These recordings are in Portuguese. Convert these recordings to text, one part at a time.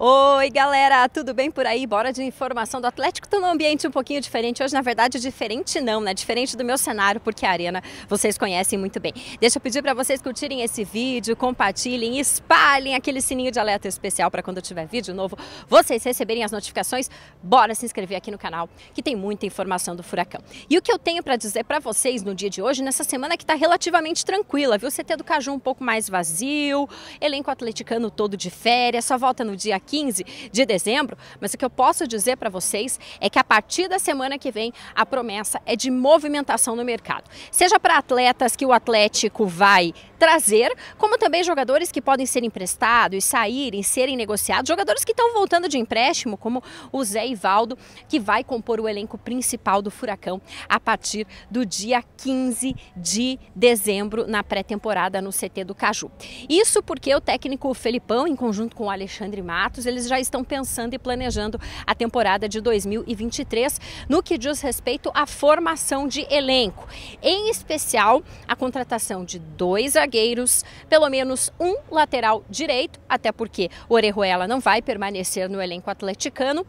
Oi, galera, tudo bem por aí? Bora de informação do Atlético. Estou num ambiente um pouquinho diferente hoje, na verdade, diferente não, né? Diferente do meu cenário, porque a arena vocês conhecem muito bem. Deixa eu pedir para vocês curtirem esse vídeo, compartilhem, espalhem aquele sininho de alerta especial para quando tiver vídeo novo, vocês receberem as notificações. Bora se inscrever aqui no canal, que tem muita informação do furacão. E o que eu tenho para dizer para vocês no dia de hoje, nessa semana que está relativamente tranquila, viu? CT do Caju um pouco mais vazio, elenco atleticano todo de férias, só volta no dia dia 15 de dezembro, mas o que eu posso dizer para vocês é que a partir da semana que vem a promessa é de movimentação no mercado. Seja para atletas que o Atlético vai trazer, como também jogadores que podem ser emprestados, saírem, serem negociados, jogadores que estão voltando de empréstimo, como o Zé Ivaldo, que vai compor o elenco principal do Furacão a partir do dia 15 de dezembro na pré-temporada no CT do Caju. Isso porque o técnico Felipão, em conjunto com o Alexandre Mar, eles já estão pensando e planejando a temporada de 2023 no que diz respeito à formação de elenco, em especial a contratação de dois zagueiros, pelo menos um lateral direito, até porque Orejuela não vai permanecer no elenco atleticano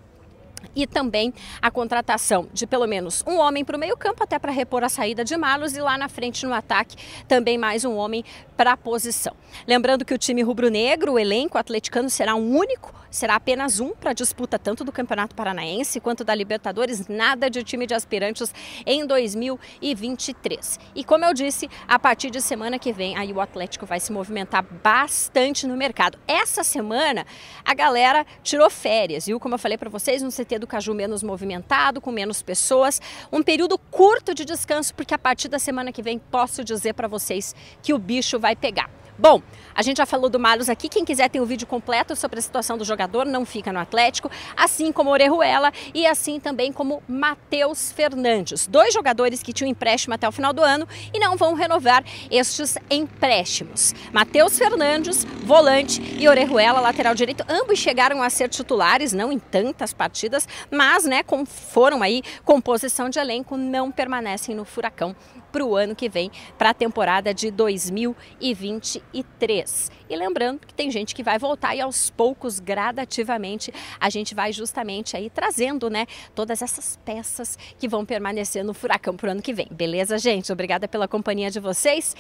e também a contratação de pelo menos um homem para o meio-campo, até para repor a saída de Malos, e lá na frente no ataque também mais um homem para a posição. Lembrando que o time rubro-negro, o elenco atleticano, será um único será apenas um para a disputa tanto do Campeonato Paranaense quanto da Libertadores, nada de time de aspirantes em 2023. E como eu disse, a partir de semana que vem aí o Atlético vai se movimentar bastante no mercado. Essa semana a galera tirou férias, viu? Como eu falei para vocês, um CT do Caju menos movimentado, com menos pessoas, um período curto de descanso, porque a partir da semana que vem posso dizer para vocês que o bicho vai pegar. Bom, a gente já falou do Malus aqui. Quem quiser tem o um vídeo completo sobre a situação do jogador, não fica no Atlético, assim como Orejuela e assim também como Matheus Fernandes. Dois jogadores que tinham empréstimo até o final do ano e não vão renovar estes empréstimos. Matheus Fernandes, volante, e Orejuela, lateral direito. Ambos chegaram a ser titulares, não em tantas partidas, mas né, com, foram aí composição de elenco, não permanecem no Furacão para o ano que vem, para a temporada de 2023. E lembrando que tem gente que vai voltar e aos poucos, gradativamente, a gente vai justamente aí trazendo, né, todas essas peças que vão permanecer no furacão para o ano que vem. Beleza, gente? Obrigada pela companhia de vocês.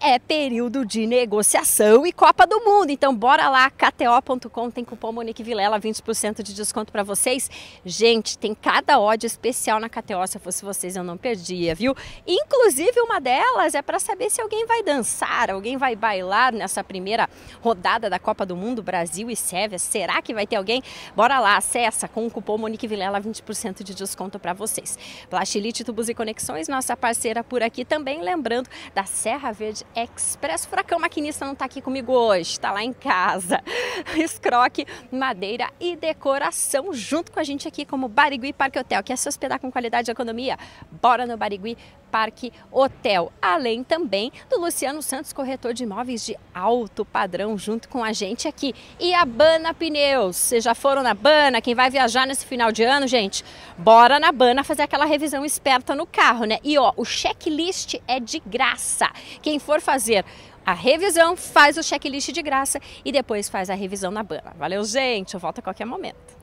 É período de negociação e Copa do Mundo, então bora lá, kto.com, tem cupom Monique Vilela, 20% de desconto para vocês. Gente, tem cada ódio especial na KTO, se fosse vocês eu não perdia, viu? Inclusive Inclusive, uma delas é para saber se alguém vai dançar, alguém vai bailar nessa primeira rodada da Copa do Mundo Brasil e Sérvia. Será que vai ter alguém? Bora lá, acessa com o cupom Monique Vilela 20% de desconto para vocês. Plastilite, tubos e conexões, nossa parceira por aqui também, lembrando da Serra Verde Express. Furacão Maquinista não está aqui comigo hoje, está lá em casa. Escroque, madeira e decoração junto com a gente aqui como Barigui Parque Hotel. Quer se hospedar com qualidade e economia? Bora no Barigui Parque Hotel, além também do Luciano Santos, corretor de imóveis de alto padrão, junto com a gente aqui. E a Bana Pneus. Vocês já foram na Bana? Quem vai viajar nesse final de ano, gente? Bora na Bana fazer aquela revisão esperta no carro, né? E ó, o checklist é de graça. Quem for fazer a revisão, faz o checklist de graça e depois faz a revisão na Bana. Valeu, gente. Eu volto a qualquer momento.